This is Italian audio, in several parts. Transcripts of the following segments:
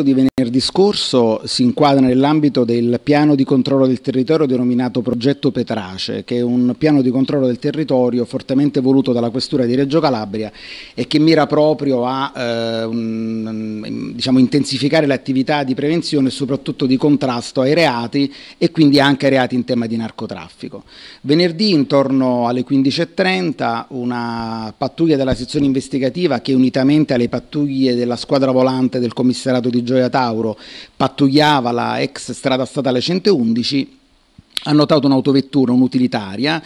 di venerdì scorso si inquadra nell'ambito del piano di controllo del territorio denominato Progetto Petrace, che è un piano di controllo del territorio fortemente voluto dalla Questura di Reggio Calabria e che mira proprio a eh, un, diciamo, intensificare l'attività di prevenzione e soprattutto di contrasto ai reati e quindi anche ai reati in tema di narcotraffico. Venerdì intorno alle 15.30 una pattuglia della sezione investigativa che unitamente alle pattuglie della squadra volante del commissariato di di Gioia Tauro pattugliava la ex strada statale 111 ha notato un'autovettura, un'utilitaria,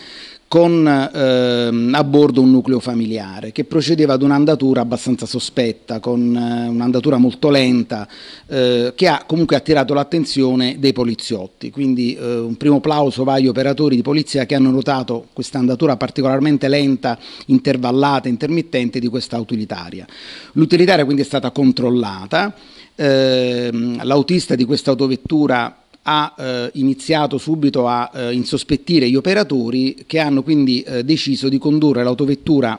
con ehm, a bordo un nucleo familiare che procedeva ad un'andatura abbastanza sospetta, con eh, un'andatura molto lenta, eh, che ha comunque attirato l'attenzione dei poliziotti. Quindi eh, un primo plauso va agli operatori di polizia che hanno notato questa andatura particolarmente lenta, intervallata, intermittente di questa utilitaria. L'utilitaria quindi è stata controllata, ehm, l'autista di questa autovettura ha eh, iniziato subito a eh, insospettire gli operatori che hanno quindi eh, deciso di condurre l'autovettura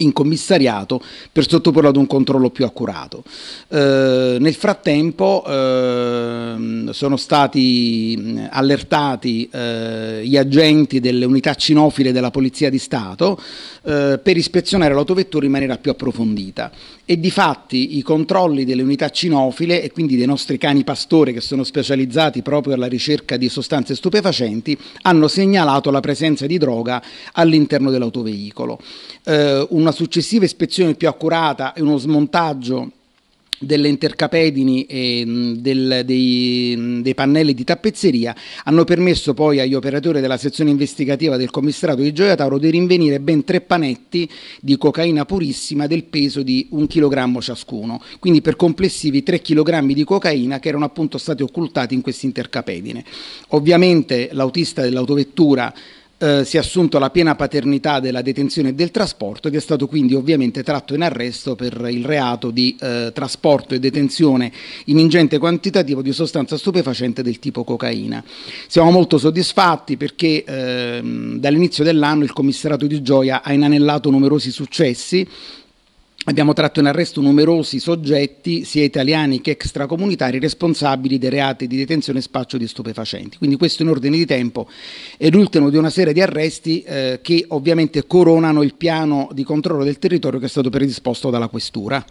in commissariato per sottoporla ad un controllo più accurato. Eh, nel frattempo eh, sono stati allertati eh, gli agenti delle unità cinofile della Polizia di Stato eh, per ispezionare l'autovettura in maniera più approfondita e di fatti i controlli delle unità cinofile e quindi dei nostri cani pastore che sono specializzati proprio alla ricerca di sostanze stupefacenti hanno segnalato la presenza di droga all'interno dell'autoveicolo. Eh, una successiva ispezione più accurata e uno smontaggio delle intercapedini e mm, del, dei, mm, dei, pannelli di tappezzeria hanno permesso poi agli operatori della sezione investigativa del commissariato di Gioia Tauro di rinvenire ben tre panetti di cocaina purissima del peso di un chilogrammo ciascuno, quindi per complessivi tre chilogrammi di cocaina che erano appunto stati occultati in queste intercapedine. Ovviamente l'autista dell'autovettura eh, si è assunto la piena paternità della detenzione e del trasporto ed è stato quindi ovviamente tratto in arresto per il reato di eh, trasporto e detenzione in ingente quantitativo di sostanza stupefacente del tipo cocaina. Siamo molto soddisfatti perché ehm, dall'inizio dell'anno il commissariato di Gioia ha inanellato numerosi successi Abbiamo tratto in arresto numerosi soggetti, sia italiani che extracomunitari, responsabili dei reati di detenzione e spaccio di stupefacenti. Quindi questo in ordine di tempo è l'ultimo di una serie di arresti eh, che ovviamente coronano il piano di controllo del territorio che è stato predisposto dalla Questura.